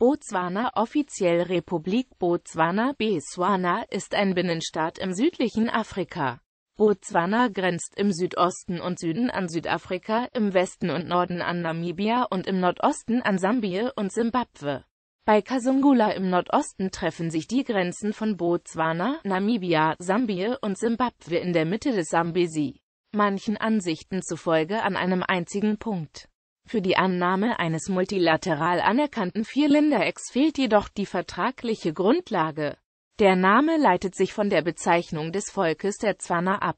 Botswana offiziell Republik Botswana Beswana ist ein Binnenstaat im südlichen Afrika. Botswana grenzt im Südosten und Süden an Südafrika, im Westen und Norden an Namibia und im Nordosten an Sambie und Simbabwe. Bei Kasungula im Nordosten treffen sich die Grenzen von Botswana, Namibia, Sambie und Simbabwe in der Mitte des Sambesi, manchen Ansichten zufolge an einem einzigen Punkt. Für die Annahme eines multilateral anerkannten vierländer fehlt jedoch die vertragliche Grundlage. Der Name leitet sich von der Bezeichnung des Volkes der Zwana ab.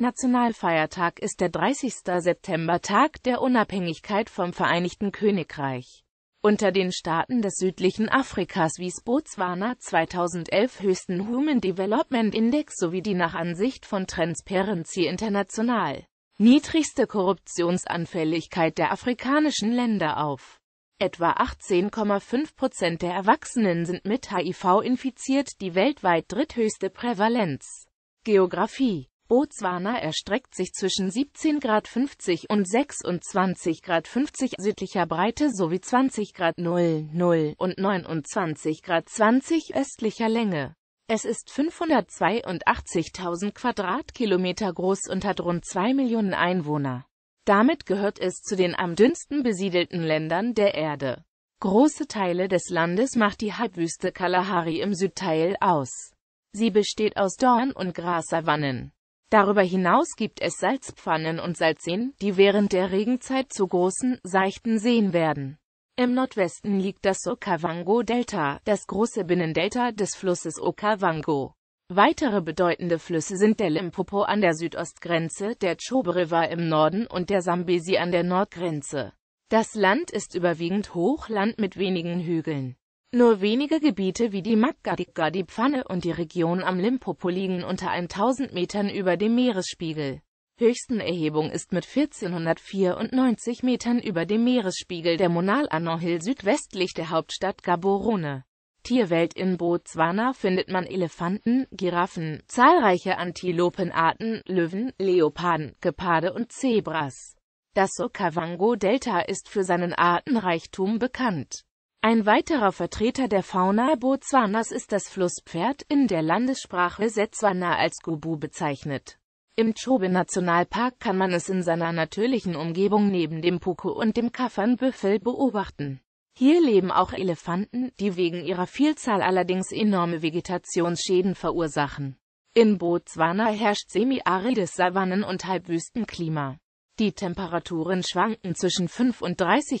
Nationalfeiertag ist der 30. September Tag der Unabhängigkeit vom Vereinigten Königreich. Unter den Staaten des südlichen Afrikas wies Botswana 2011 höchsten Human Development Index sowie die nach Ansicht von Transparency International niedrigste Korruptionsanfälligkeit der afrikanischen Länder auf. Etwa 18,5 Prozent der Erwachsenen sind mit HIV infiziert, die weltweit dritthöchste Prävalenz. Geografie Botswana erstreckt sich zwischen 17 Grad 50 und 26 Grad 50 südlicher Breite sowie 20 Grad 00 und 29 Grad 20 östlicher Länge. Es ist 582.000 Quadratkilometer groß und hat rund 2 Millionen Einwohner. Damit gehört es zu den am dünnsten besiedelten Ländern der Erde. Große Teile des Landes macht die Halbwüste Kalahari im Südteil aus. Sie besteht aus Dorn- und Grassavannen. Darüber hinaus gibt es Salzpfannen und Salzseen, die während der Regenzeit zu großen, seichten Seen werden. Im Nordwesten liegt das Okavango-Delta, das große Binnendelta des Flusses Okavango. Weitere bedeutende Flüsse sind der Limpopo an der Südostgrenze, der Chobe River im Norden und der Sambesi an der Nordgrenze. Das Land ist überwiegend Hochland mit wenigen Hügeln. Nur wenige Gebiete wie die Makgadikga, die Pfanne und die Region am Limpopo liegen unter 1000 Metern über dem Meeresspiegel höchsten Erhebung ist mit 1494 Metern über dem Meeresspiegel der Monal Anonhil südwestlich der Hauptstadt Gaborone. Tierwelt in Botswana findet man Elefanten, Giraffen, zahlreiche Antilopenarten, Löwen, Leoparden, Geparde und Zebras. Das Okavango-Delta ist für seinen Artenreichtum bekannt. Ein weiterer Vertreter der Fauna Botswanas ist das Flusspferd, in der Landessprache Setswana als Gubu bezeichnet im Chobe-Nationalpark kann man es in seiner natürlichen Umgebung neben dem Puku und dem Kaffernbüffel beobachten. Hier leben auch Elefanten, die wegen ihrer Vielzahl allerdings enorme Vegetationsschäden verursachen. In Botswana herrscht semi-arides Savannen- und Halbwüstenklima. Die Temperaturen schwanken zwischen 5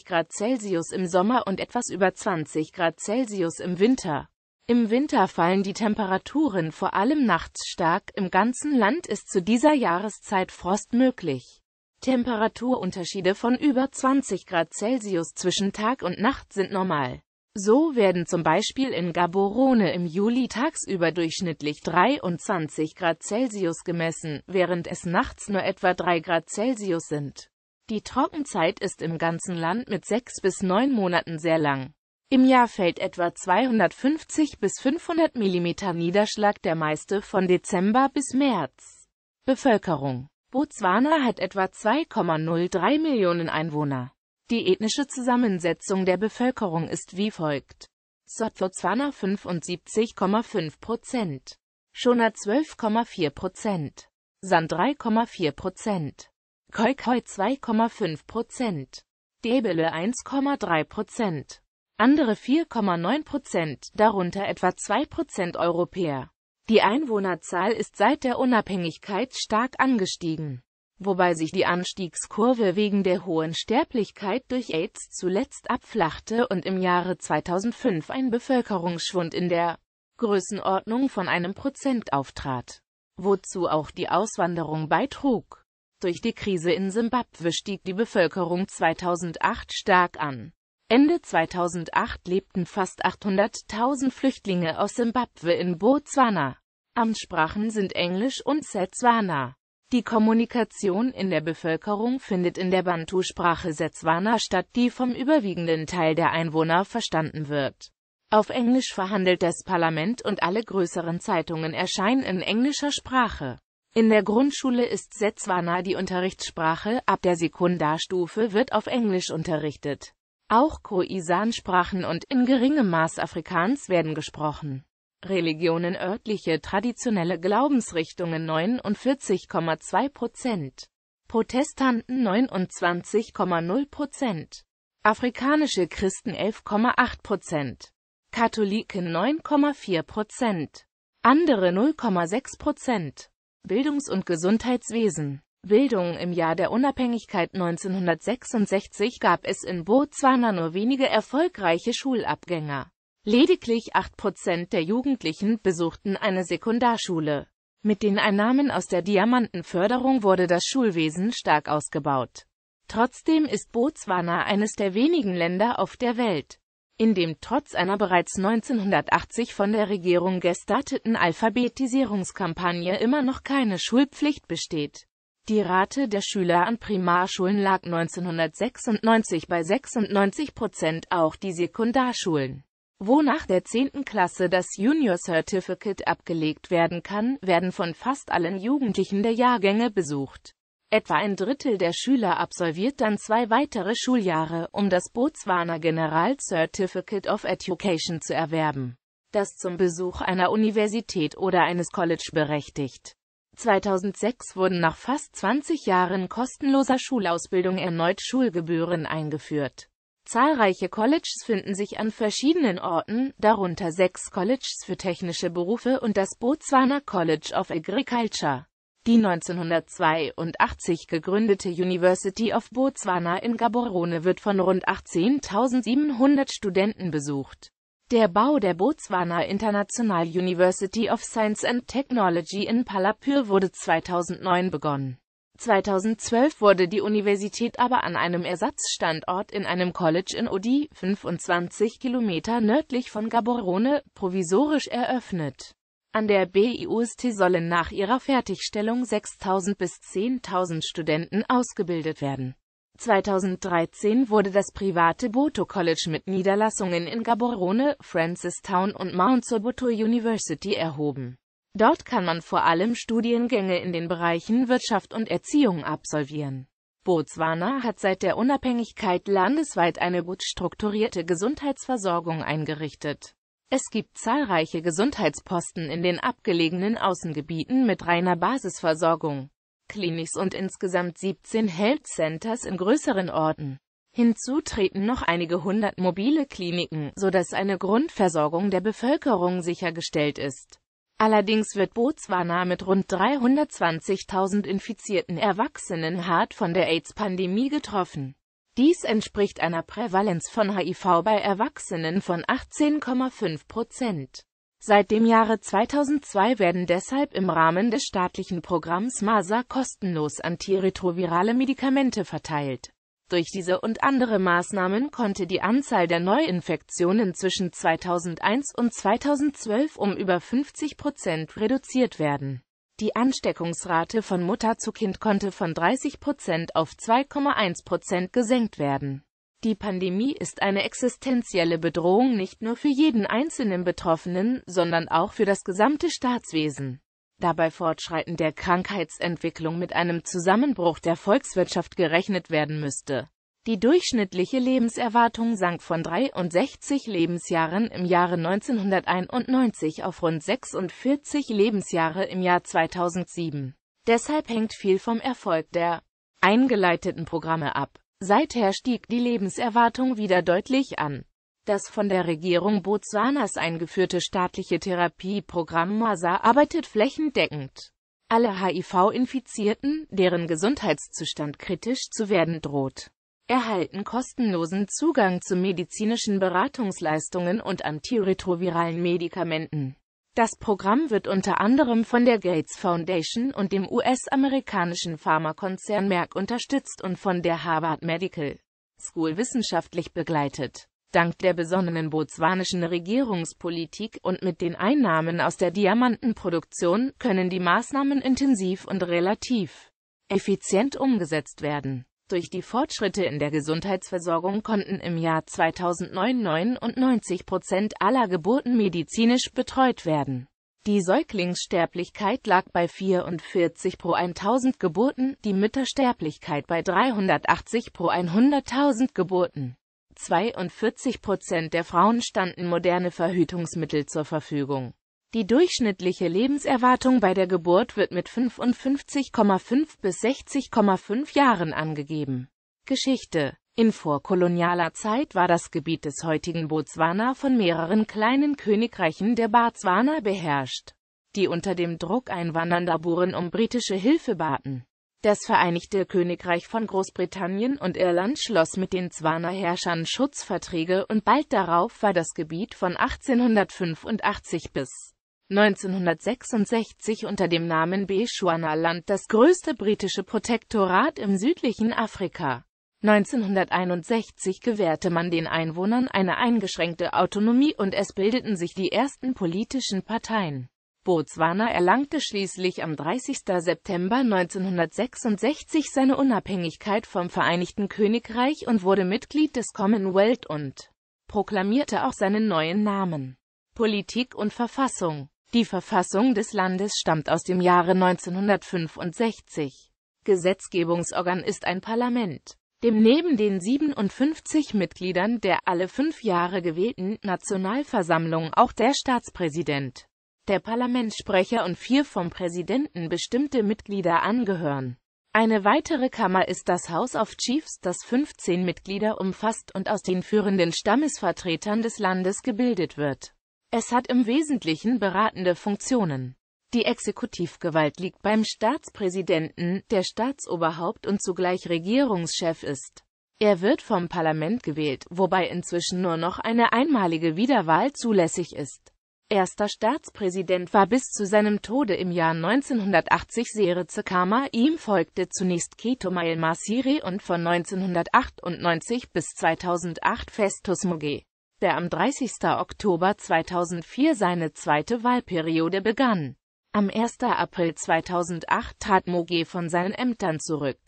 Grad Celsius im Sommer und etwas über 20 Grad Celsius im Winter. Im Winter fallen die Temperaturen vor allem nachts stark, im ganzen Land ist zu dieser Jahreszeit Frost möglich. Temperaturunterschiede von über 20 Grad Celsius zwischen Tag und Nacht sind normal. So werden zum Beispiel in Gaborone im Juli tagsüber durchschnittlich 23 Grad Celsius gemessen, während es nachts nur etwa 3 Grad Celsius sind. Die Trockenzeit ist im ganzen Land mit 6 bis 9 Monaten sehr lang. Im Jahr fällt etwa 250 bis 500 mm Niederschlag, der meiste von Dezember bis März. Bevölkerung Botswana hat etwa 2,03 Millionen Einwohner. Die ethnische Zusammensetzung der Bevölkerung ist wie folgt. sotho 75,5 Prozent. Shona 12,4 Prozent. San 3,4 Prozent. Khoikhoi 2,5 Prozent. Debele 1,3 Prozent andere 4,9 Prozent, darunter etwa 2 Prozent Europäer. Die Einwohnerzahl ist seit der Unabhängigkeit stark angestiegen, wobei sich die Anstiegskurve wegen der hohen Sterblichkeit durch AIDS zuletzt abflachte und im Jahre 2005 ein Bevölkerungsschwund in der Größenordnung von einem Prozent auftrat, wozu auch die Auswanderung beitrug. Durch die Krise in Simbabwe stieg die Bevölkerung 2008 stark an. Ende 2008 lebten fast 800.000 Flüchtlinge aus Simbabwe in Botswana. Amtssprachen sind Englisch und Setswana. Die Kommunikation in der Bevölkerung findet in der Bantu-Sprache Setswana statt, die vom überwiegenden Teil der Einwohner verstanden wird. Auf Englisch verhandelt das Parlament und alle größeren Zeitungen erscheinen in englischer Sprache. In der Grundschule ist Setswana die Unterrichtssprache, ab der Sekundarstufe wird auf Englisch unterrichtet. Auch Khoisan-Sprachen und in geringem Maß Afrikaans werden gesprochen. Religionen örtliche traditionelle Glaubensrichtungen 49,2 Prozent, Protestanten 29,0 Prozent, afrikanische Christen 11,8 Prozent, Katholiken 9,4 Prozent, andere 0,6 Prozent, Bildungs- und Gesundheitswesen Bildung Im Jahr der Unabhängigkeit 1966 gab es in Botswana nur wenige erfolgreiche Schulabgänger. Lediglich 8 Prozent der Jugendlichen besuchten eine Sekundarschule. Mit den Einnahmen aus der Diamantenförderung wurde das Schulwesen stark ausgebaut. Trotzdem ist Botswana eines der wenigen Länder auf der Welt, in dem trotz einer bereits 1980 von der Regierung gestarteten Alphabetisierungskampagne immer noch keine Schulpflicht besteht. Die Rate der Schüler an Primarschulen lag 1996 bei 96 Prozent, auch die Sekundarschulen. Wo nach der 10. Klasse das Junior Certificate abgelegt werden kann, werden von fast allen Jugendlichen der Jahrgänge besucht. Etwa ein Drittel der Schüler absolviert dann zwei weitere Schuljahre, um das Botswana General Certificate of Education zu erwerben, das zum Besuch einer Universität oder eines College berechtigt. 2006 wurden nach fast 20 Jahren kostenloser Schulausbildung erneut Schulgebühren eingeführt. Zahlreiche Colleges finden sich an verschiedenen Orten, darunter sechs Colleges für technische Berufe und das Botswana College of Agriculture. Die 1982 gegründete University of Botswana in Gaborone wird von rund 18.700 Studenten besucht der Bau der Botswana International University of Science and Technology in Palapur wurde 2009 begonnen. 2012 wurde die Universität aber an einem Ersatzstandort in einem College in Odi, 25 Kilometer nördlich von Gaborone, provisorisch eröffnet. An der BIUST sollen nach ihrer Fertigstellung 6.000 bis 10.000 Studenten ausgebildet werden 2013 wurde das private Boto College mit Niederlassungen in Gaborone, Francistown und Mount Soboto University erhoben. Dort kann man vor allem Studiengänge in den Bereichen Wirtschaft und Erziehung absolvieren. Botswana hat seit der Unabhängigkeit landesweit eine gut strukturierte Gesundheitsversorgung eingerichtet. Es gibt zahlreiche Gesundheitsposten in den abgelegenen Außengebieten mit reiner Basisversorgung. Clinics und insgesamt 17 Health Centers in größeren Orten. Hinzu treten noch einige hundert mobile Kliniken, sodass eine Grundversorgung der Bevölkerung sichergestellt ist. Allerdings wird Botswana mit rund 320.000 infizierten Erwachsenen hart von der AIDS-Pandemie getroffen. Dies entspricht einer Prävalenz von HIV bei Erwachsenen von 18,5 Prozent. Seit dem Jahre 2002 werden deshalb im Rahmen des staatlichen Programms MASA kostenlos antiretrovirale Medikamente verteilt. Durch diese und andere Maßnahmen konnte die Anzahl der Neuinfektionen zwischen 2001 und 2012 um über 50 Prozent reduziert werden. Die Ansteckungsrate von Mutter zu Kind konnte von 30 Prozent auf 2,1 Prozent gesenkt werden die Pandemie ist eine existenzielle Bedrohung nicht nur für jeden einzelnen Betroffenen, sondern auch für das gesamte Staatswesen. Dabei fortschreitend der Krankheitsentwicklung mit einem Zusammenbruch der Volkswirtschaft gerechnet werden müsste. Die durchschnittliche Lebenserwartung sank von 63 Lebensjahren im Jahre 1991 auf rund 46 Lebensjahre im Jahr 2007. Deshalb hängt viel vom Erfolg der eingeleiteten Programme ab. Seither stieg die Lebenserwartung wieder deutlich an. Das von der Regierung Botswanas eingeführte staatliche Therapieprogramm MASA arbeitet flächendeckend. Alle HIV-Infizierten, deren Gesundheitszustand kritisch zu werden droht, erhalten kostenlosen Zugang zu medizinischen Beratungsleistungen und antiretroviralen Medikamenten. Das Programm wird unter anderem von der Gates Foundation und dem US-amerikanischen Pharmakonzern Merck unterstützt und von der Harvard Medical School wissenschaftlich begleitet. Dank der besonnenen botswanischen Regierungspolitik und mit den Einnahmen aus der Diamantenproduktion können die Maßnahmen intensiv und relativ effizient umgesetzt werden durch die Fortschritte in der Gesundheitsversorgung konnten im Jahr 2009 99 Prozent aller Geburten medizinisch betreut werden. Die Säuglingssterblichkeit lag bei 44 pro 1000 Geburten, die Müttersterblichkeit bei 380 pro 100.000 Geburten. 42 Prozent der Frauen standen moderne Verhütungsmittel zur Verfügung. Die durchschnittliche Lebenserwartung bei der Geburt wird mit 55,5 bis 60,5 Jahren angegeben. Geschichte In vorkolonialer Zeit war das Gebiet des heutigen Botswana von mehreren kleinen Königreichen der Botswana beherrscht, die unter dem Druck einwandernder Buren um britische Hilfe baten. Das Vereinigte Königreich von Großbritannien und Irland schloss mit den Zwana-Herrschern Schutzverträge und bald darauf war das Gebiet von 1885 bis 1966 unter dem Namen Bechuanaland das größte britische Protektorat im südlichen Afrika. 1961 gewährte man den Einwohnern eine eingeschränkte Autonomie und es bildeten sich die ersten politischen Parteien. Botswana erlangte schließlich am 30. September 1966 seine Unabhängigkeit vom Vereinigten Königreich und wurde Mitglied des Commonwealth und proklamierte auch seinen neuen Namen. Politik und Verfassung die Verfassung des Landes stammt aus dem Jahre 1965. Gesetzgebungsorgan ist ein Parlament, dem neben den 57 Mitgliedern der alle fünf Jahre gewählten Nationalversammlung auch der Staatspräsident, der Parlamentssprecher und vier vom Präsidenten bestimmte Mitglieder angehören. Eine weitere Kammer ist das House of Chiefs, das 15 Mitglieder umfasst und aus den führenden Stammesvertretern des Landes gebildet wird. Es hat im Wesentlichen beratende Funktionen. Die Exekutivgewalt liegt beim Staatspräsidenten, der Staatsoberhaupt und zugleich Regierungschef ist. Er wird vom Parlament gewählt, wobei inzwischen nur noch eine einmalige Wiederwahl zulässig ist. Erster Staatspräsident war bis zu seinem Tode im Jahr 1980 Sere Kama, ihm folgte zunächst Ketomail Masiri und von 1998 bis 2008 Festus Muge der am 30. Oktober 2004 seine zweite Wahlperiode begann. Am 1. April 2008 trat Moge von seinen Ämtern zurück.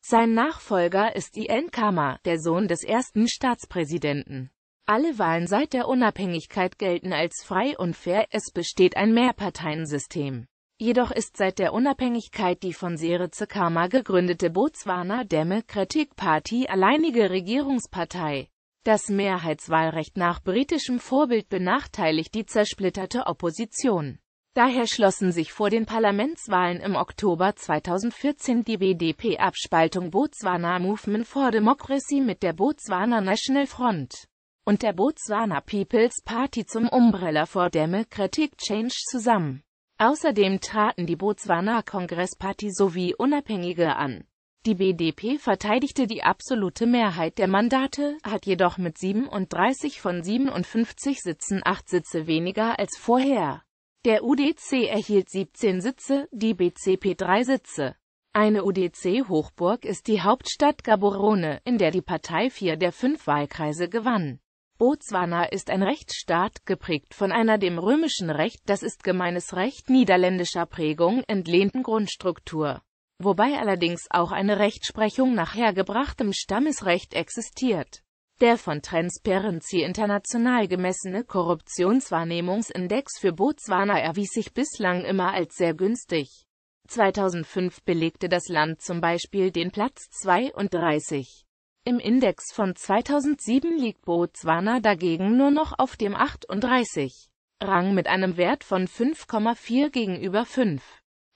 Sein Nachfolger ist Ian Kama, der Sohn des ersten Staatspräsidenten. Alle Wahlen seit der Unabhängigkeit gelten als frei und fair, es besteht ein Mehrparteiensystem. Jedoch ist seit der Unabhängigkeit die von Serize Kama gegründete Botswana Democratic Party alleinige Regierungspartei. Das Mehrheitswahlrecht nach britischem Vorbild benachteiligt die zersplitterte Opposition. Daher schlossen sich vor den Parlamentswahlen im Oktober 2014 die BDP-Abspaltung Botswana Movement for Democracy mit der Botswana National Front und der Botswana People's Party zum Umbrella for Democratic Change zusammen. Außerdem traten die Botswana Kongresspartei sowie Unabhängige an. Die BDP verteidigte die absolute Mehrheit der Mandate, hat jedoch mit 37 von 57 Sitzen acht Sitze weniger als vorher. Der UDC erhielt 17 Sitze, die BCP 3 Sitze. Eine UDC-Hochburg ist die Hauptstadt Gaborone, in der die Partei vier der fünf Wahlkreise gewann. Botswana ist ein Rechtsstaat, geprägt von einer dem römischen Recht, das ist gemeines Recht niederländischer Prägung, entlehnten Grundstruktur wobei allerdings auch eine Rechtsprechung nach hergebrachtem Stammesrecht existiert. Der von Transparency International gemessene Korruptionswahrnehmungsindex für Botswana erwies sich bislang immer als sehr günstig. 2005 belegte das Land zum Beispiel den Platz 32. Im Index von 2007 liegt Botswana dagegen nur noch auf dem 38. Rang mit einem Wert von 5,4 gegenüber 5.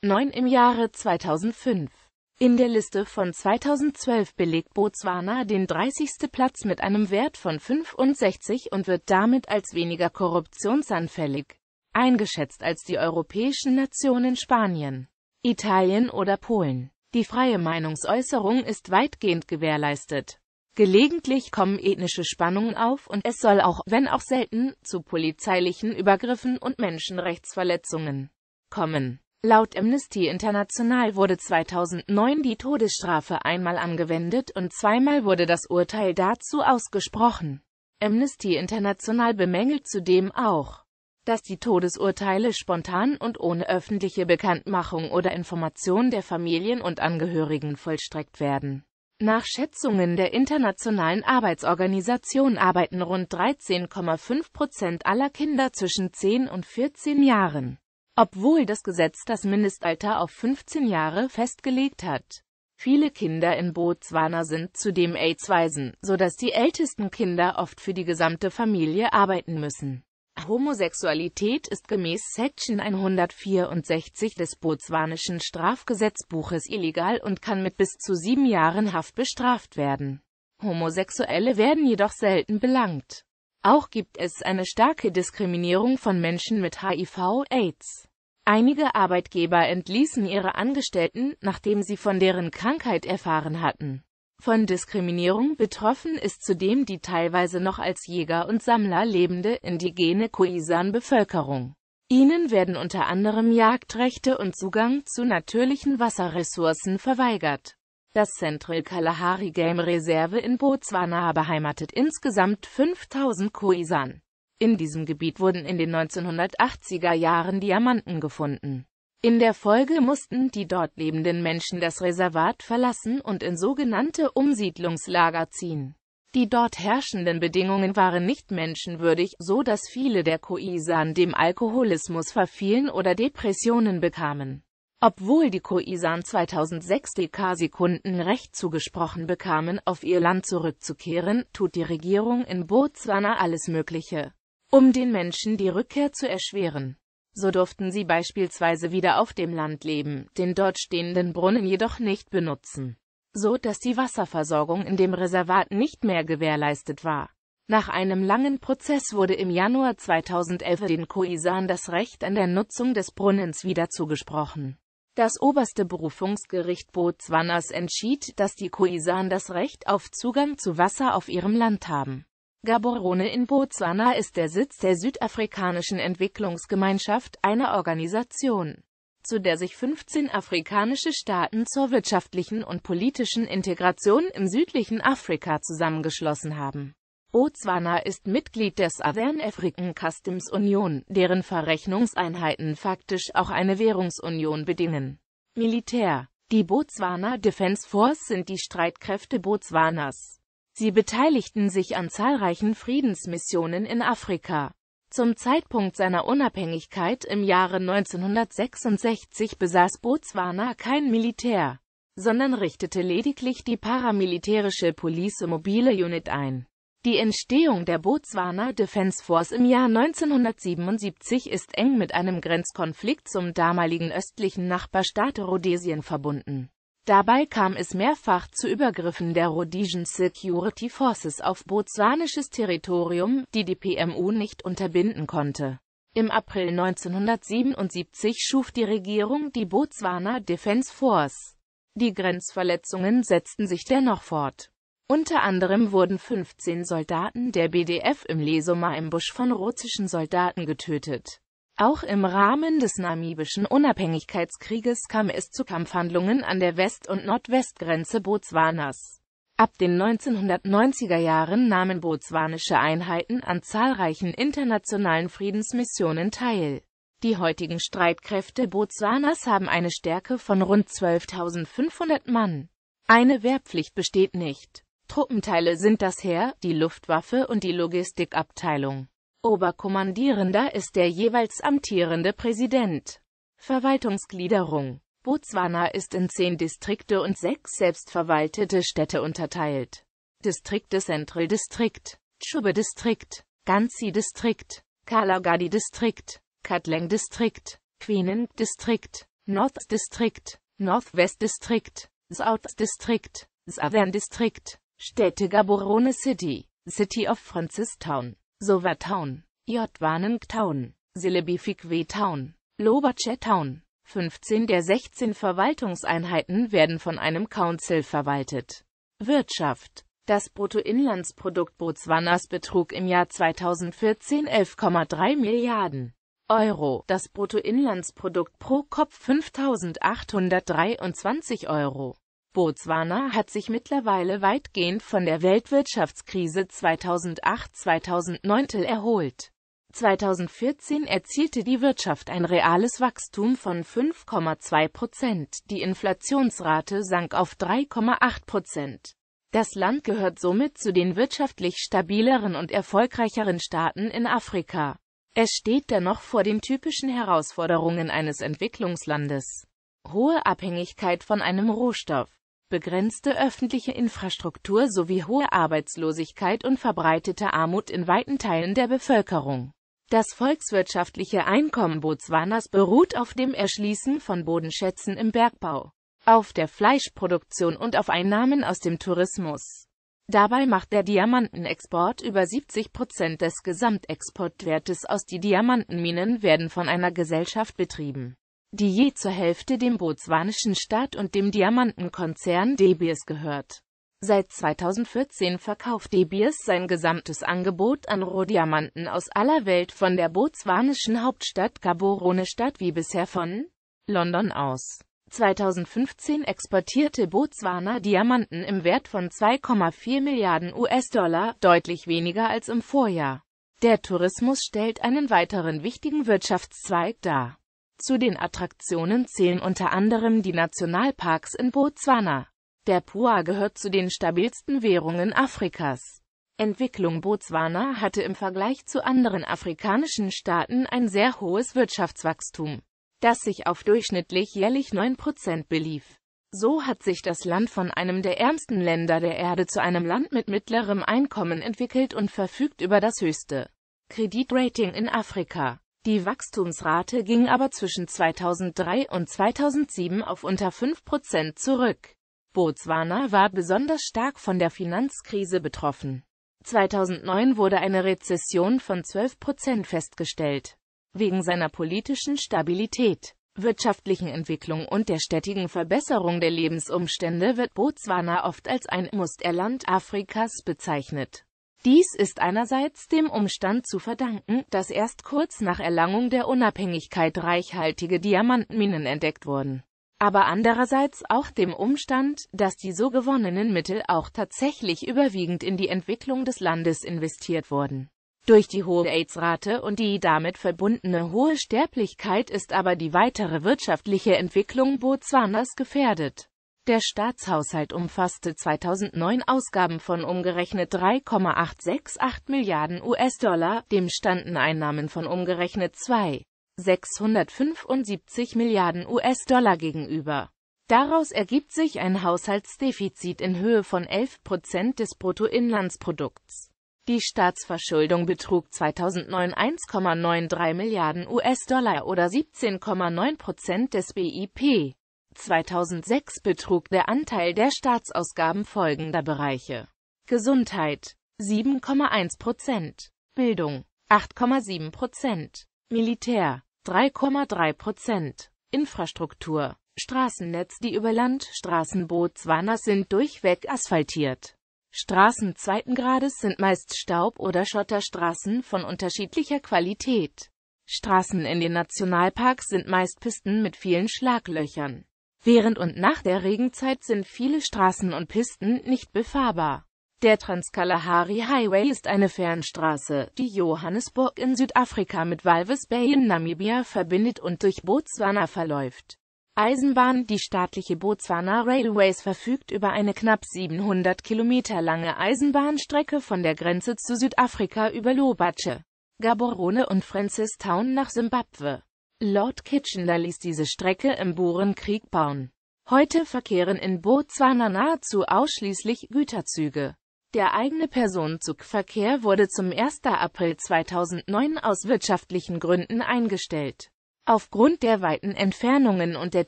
9 im Jahre 2005. In der Liste von 2012 belegt Botswana den 30. Platz mit einem Wert von 65 und wird damit als weniger korruptionsanfällig eingeschätzt als die europäischen Nationen Spanien, Italien oder Polen. Die freie Meinungsäußerung ist weitgehend gewährleistet. Gelegentlich kommen ethnische Spannungen auf und es soll auch, wenn auch selten, zu polizeilichen Übergriffen und Menschenrechtsverletzungen kommen. Laut Amnesty International wurde 2009 die Todesstrafe einmal angewendet und zweimal wurde das Urteil dazu ausgesprochen. Amnesty International bemängelt zudem auch, dass die Todesurteile spontan und ohne öffentliche Bekanntmachung oder Information der Familien und Angehörigen vollstreckt werden. Nach Schätzungen der Internationalen Arbeitsorganisation arbeiten rund 13,5 Prozent aller Kinder zwischen 10 und 14 Jahren obwohl das Gesetz das Mindestalter auf 15 Jahre festgelegt hat. Viele Kinder in Botswana sind zudem AIDS-Waisen, sodass die ältesten Kinder oft für die gesamte Familie arbeiten müssen. Homosexualität ist gemäß Section 164 des botswanischen Strafgesetzbuches illegal und kann mit bis zu sieben Jahren Haft bestraft werden. Homosexuelle werden jedoch selten belangt. Auch gibt es eine starke Diskriminierung von Menschen mit HIV, AIDS. Einige Arbeitgeber entließen ihre Angestellten, nachdem sie von deren Krankheit erfahren hatten. Von Diskriminierung betroffen ist zudem die teilweise noch als Jäger und Sammler lebende indigene Khoisan-Bevölkerung. Ihnen werden unter anderem Jagdrechte und Zugang zu natürlichen Wasserressourcen verweigert. Das Central Kalahari Game Reserve in Botswana beheimatet insgesamt 5000 Khoisan. In diesem Gebiet wurden in den 1980er Jahren Diamanten gefunden. In der Folge mussten die dort lebenden Menschen das Reservat verlassen und in sogenannte Umsiedlungslager ziehen. Die dort herrschenden Bedingungen waren nicht menschenwürdig, so dass viele der Koisan dem Alkoholismus verfielen oder Depressionen bekamen. Obwohl die Koisan 2006 DK-Sekunden Recht zugesprochen bekamen, auf ihr Land zurückzukehren, tut die Regierung in Botswana alles Mögliche, um den Menschen die Rückkehr zu erschweren. So durften sie beispielsweise wieder auf dem Land leben, den dort stehenden Brunnen jedoch nicht benutzen, so dass die Wasserversorgung in dem Reservat nicht mehr gewährleistet war. Nach einem langen Prozess wurde im Januar 2011 den Khoisan das Recht an der Nutzung des Brunnens wieder zugesprochen. Das oberste Berufungsgericht Botswanas entschied, dass die Khoisan das Recht auf Zugang zu Wasser auf ihrem Land haben. Gaborone in Botswana ist der Sitz der Südafrikanischen Entwicklungsgemeinschaft, einer Organisation, zu der sich 15 afrikanische Staaten zur wirtschaftlichen und politischen Integration im südlichen Afrika zusammengeschlossen haben. Botswana ist Mitglied der Southern African Customs Union, deren Verrechnungseinheiten faktisch auch eine Währungsunion bedingen. Militär Die Botswana Defense Force sind die Streitkräfte Botswanas. Sie beteiligten sich an zahlreichen Friedensmissionen in Afrika. Zum Zeitpunkt seiner Unabhängigkeit im Jahre 1966 besaß Botswana kein Militär, sondern richtete lediglich die paramilitärische Police Mobile Unit ein. Die Entstehung der Botswana Defense Force im Jahr 1977 ist eng mit einem Grenzkonflikt zum damaligen östlichen Nachbarstaat Rhodesien verbunden Dabei kam es mehrfach zu Übergriffen der Rhodesian Security Forces auf botswanisches Territorium, die die PMU nicht unterbinden konnte. Im April 1977 schuf die Regierung die Botswana Defense Force. Die Grenzverletzungen setzten sich dennoch fort. Unter anderem wurden 15 Soldaten der BDF im Lesoma im Busch von russischen Soldaten getötet. Auch im Rahmen des namibischen Unabhängigkeitskrieges kam es zu Kampfhandlungen an der West- und Nordwestgrenze Botswanas. Ab den 1990er Jahren nahmen botswanische Einheiten an zahlreichen internationalen Friedensmissionen teil. Die heutigen Streitkräfte Botswanas haben eine Stärke von rund 12.500 Mann. Eine Wehrpflicht besteht nicht. Truppenteile sind das Heer, die Luftwaffe und die Logistikabteilung. Oberkommandierender ist der jeweils amtierende Präsident. Verwaltungsgliederung Botswana ist in zehn Distrikte und sechs selbstverwaltete Städte unterteilt. Distrikte Central District, Chube District, Gansi District, Kalagadi District, Katleng District, Queening District, North District, Northwest District, South District, Southern District, Städte Gaborone City, City of Francistown, Sowatown, Jotwanengtown, Silebifikwe-Town, Lobache-Town. 15 der 16 Verwaltungseinheiten werden von einem Council verwaltet. Wirtschaft Das Bruttoinlandsprodukt Botswanas betrug im Jahr 2014 11,3 Milliarden Euro, das Bruttoinlandsprodukt pro Kopf 5.823 Euro. Botswana hat sich mittlerweile weitgehend von der Weltwirtschaftskrise 2008-2009 erholt. 2014 erzielte die Wirtschaft ein reales Wachstum von 5,2 Prozent, die Inflationsrate sank auf 3,8 Prozent. Das Land gehört somit zu den wirtschaftlich stabileren und erfolgreicheren Staaten in Afrika. Es steht dennoch vor den typischen Herausforderungen eines Entwicklungslandes. Hohe Abhängigkeit von einem Rohstoff, begrenzte öffentliche Infrastruktur sowie hohe Arbeitslosigkeit und verbreitete Armut in weiten Teilen der Bevölkerung. Das volkswirtschaftliche Einkommen Botswanas beruht auf dem Erschließen von Bodenschätzen im Bergbau, auf der Fleischproduktion und auf Einnahmen aus dem Tourismus. Dabei macht der Diamantenexport über 70 Prozent des Gesamtexportwertes aus. Die Diamantenminen werden von einer Gesellschaft betrieben, die je zur Hälfte dem botswanischen Staat und dem Diamantenkonzern De Beers gehört. Seit 2014 verkauft De Beers sein gesamtes Angebot an Rohdiamanten aus aller Welt von der botswanischen Hauptstadt Gaborone-Stadt wie bisher von London aus. 2015 exportierte Botswana Diamanten im Wert von 2,4 Milliarden US-Dollar, deutlich weniger als im Vorjahr. Der Tourismus stellt einen weiteren wichtigen Wirtschaftszweig dar. Zu den Attraktionen zählen unter anderem die Nationalparks in Botswana. Der Pua gehört zu den stabilsten Währungen Afrikas. Entwicklung Botswana hatte im Vergleich zu anderen afrikanischen Staaten ein sehr hohes Wirtschaftswachstum, das sich auf durchschnittlich jährlich 9% belief. So hat sich das Land von einem der ärmsten Länder der Erde zu einem Land mit mittlerem Einkommen entwickelt und verfügt über das höchste Kreditrating in Afrika. Die Wachstumsrate ging aber zwischen 2003 und 2007 auf unter 5% zurück. Botswana war besonders stark von der Finanzkrise betroffen. 2009 wurde eine Rezession von 12% festgestellt. Wegen seiner politischen Stabilität, wirtschaftlichen Entwicklung und der stetigen Verbesserung der Lebensumstände wird Botswana oft als ein Musterland Afrikas bezeichnet. Dies ist einerseits dem Umstand zu verdanken, dass erst kurz nach Erlangung der Unabhängigkeit reichhaltige Diamantminen entdeckt wurden aber andererseits auch dem Umstand, dass die so gewonnenen Mittel auch tatsächlich überwiegend in die Entwicklung des Landes investiert wurden. Durch die hohe AIDS-Rate und die damit verbundene hohe Sterblichkeit ist aber die weitere wirtschaftliche Entwicklung Botswanas gefährdet. Der Staatshaushalt umfasste 2009 Ausgaben von umgerechnet 3,868 Milliarden US-Dollar, dem standen Einnahmen von umgerechnet 2,675 Milliarden US-Dollar gegenüber. Daraus ergibt sich ein Haushaltsdefizit in Höhe von 11 Prozent des Bruttoinlandsprodukts. Die Staatsverschuldung betrug 2009 1,93 Milliarden US-Dollar oder 17,9 Prozent des BIP. 2006 betrug der Anteil der Staatsausgaben folgender Bereiche. Gesundheit 7,1 Prozent, Bildung 8,7 Prozent, Militär 3,3 Prozent, Infrastruktur Straßennetz Die über Landstraßen Botswanas sind durchweg asphaltiert. Straßen zweiten Grades sind meist Staub- oder Schotterstraßen von unterschiedlicher Qualität. Straßen in den Nationalparks sind meist Pisten mit vielen Schlaglöchern. Während und nach der Regenzeit sind viele Straßen und Pisten nicht befahrbar. Der Transkalahari Highway ist eine Fernstraße, die Johannesburg in Südafrika mit Walvis Bay in Namibia verbindet und durch Botswana verläuft. Eisenbahn Die staatliche Botswana Railways verfügt über eine knapp 700 Kilometer lange Eisenbahnstrecke von der Grenze zu Südafrika über Lobatsche, Gaborone und Francistown nach Simbabwe. Lord Kitchener ließ diese Strecke im Burenkrieg bauen. Heute verkehren in Botswana nahezu ausschließlich Güterzüge. Der eigene Personenzugverkehr wurde zum 1. April 2009 aus wirtschaftlichen Gründen eingestellt. Aufgrund der weiten Entfernungen und der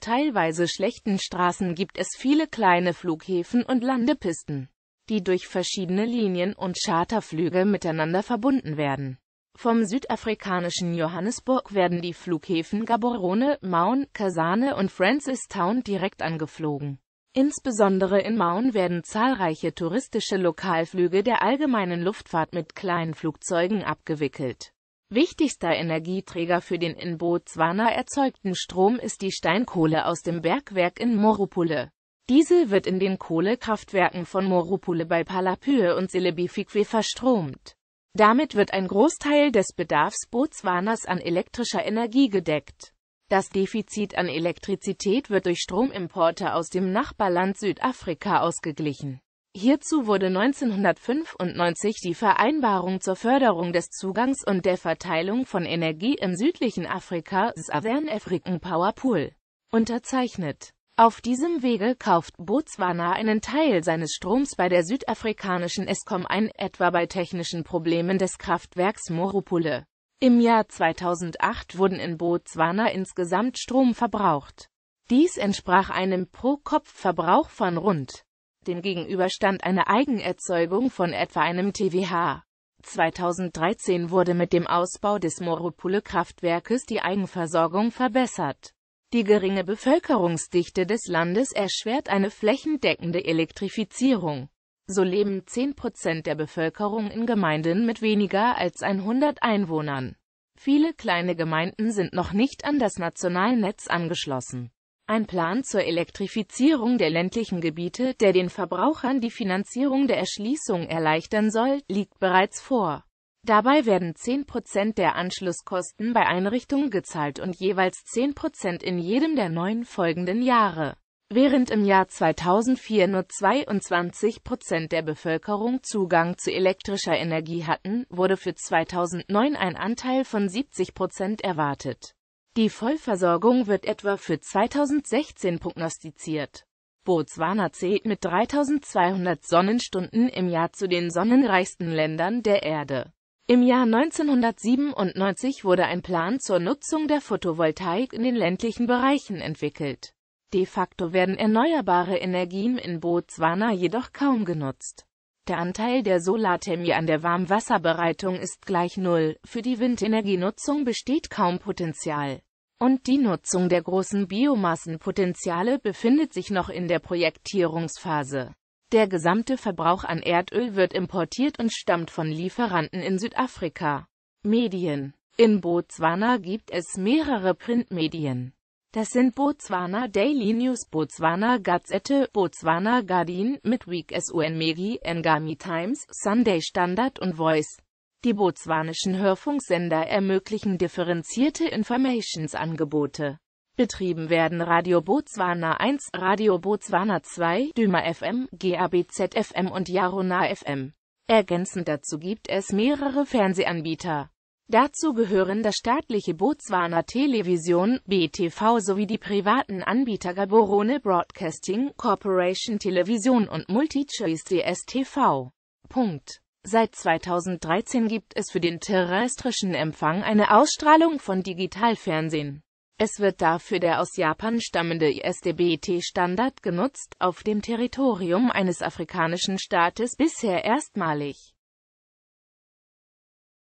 teilweise schlechten Straßen gibt es viele kleine Flughäfen und Landepisten, die durch verschiedene Linien und Charterflüge miteinander verbunden werden. Vom südafrikanischen Johannesburg werden die Flughäfen Gaborone, Maun, Kasane und Francistown direkt angeflogen. Insbesondere in Maun werden zahlreiche touristische Lokalflüge der allgemeinen Luftfahrt mit kleinen Flugzeugen abgewickelt. Wichtigster Energieträger für den in Botswana erzeugten Strom ist die Steinkohle aus dem Bergwerk in Morupule. Diese wird in den Kohlekraftwerken von Morupule bei Palapue und Selebifikwe verstromt. Damit wird ein Großteil des Bedarfs Botswanas an elektrischer Energie gedeckt. Das Defizit an Elektrizität wird durch Stromimporte aus dem Nachbarland Südafrika ausgeglichen. Hierzu wurde 1995 die Vereinbarung zur Förderung des Zugangs und der Verteilung von Energie im südlichen Afrika, Southern African Power Pool, unterzeichnet auf diesem Wege kauft Botswana einen Teil seines Stroms bei der südafrikanischen Eskom ein, etwa bei technischen Problemen des Kraftwerks Morupule. Im Jahr 2008 wurden in Botswana insgesamt Strom verbraucht. Dies entsprach einem Pro-Kopf-Verbrauch von rund. Demgegenüber stand eine Eigenerzeugung von etwa einem TWh. 2013 wurde mit dem Ausbau des morupule kraftwerkes die Eigenversorgung verbessert. Die geringe Bevölkerungsdichte des Landes erschwert eine flächendeckende Elektrifizierung. So leben 10% der Bevölkerung in Gemeinden mit weniger als 100 Einwohnern. Viele kleine Gemeinden sind noch nicht an das Nationalnetz angeschlossen. Ein Plan zur Elektrifizierung der ländlichen Gebiete, der den Verbrauchern die Finanzierung der Erschließung erleichtern soll, liegt bereits vor. Dabei werden 10% der Anschlusskosten bei Einrichtungen gezahlt und jeweils 10% in jedem der neun folgenden Jahre. Während im Jahr 2004 nur 22% der Bevölkerung Zugang zu elektrischer Energie hatten, wurde für 2009 ein Anteil von 70% erwartet. Die Vollversorgung wird etwa für 2016 prognostiziert. Botswana zählt mit 3200 Sonnenstunden im Jahr zu den sonnenreichsten Ländern der Erde. Im Jahr 1997 wurde ein Plan zur Nutzung der Photovoltaik in den ländlichen Bereichen entwickelt. De facto werden erneuerbare Energien in Botswana jedoch kaum genutzt. Der Anteil der Solarthermie an der Warmwasserbereitung ist gleich Null, für die Windenergienutzung besteht kaum Potenzial. Und die Nutzung der großen Biomassenpotenziale befindet sich noch in der Projektierungsphase. Der gesamte Verbrauch an Erdöl wird importiert und stammt von Lieferanten in Südafrika. Medien In Botswana gibt es mehrere Printmedien. Das sind Botswana Daily News, Botswana Gazette, Botswana Guardian, Midweek SUN Megi, Ngami Times, Sunday Standard und Voice. Die botswanischen Hörfunksender ermöglichen differenzierte Informationsangebote. Betrieben werden Radio Botswana 1, Radio Botswana 2, Dümer FM, GABZ FM und Jarona FM. Ergänzend dazu gibt es mehrere Fernsehanbieter. Dazu gehören das staatliche Botswana Television, BTV sowie die privaten Anbieter Gaborone Broadcasting Corporation Television und Multichoice DSTV. Punkt. Seit 2013 gibt es für den terrestrischen Empfang eine Ausstrahlung von Digitalfernsehen. Es wird dafür der aus Japan stammende ISDBT-Standard genutzt, auf dem Territorium eines afrikanischen Staates bisher erstmalig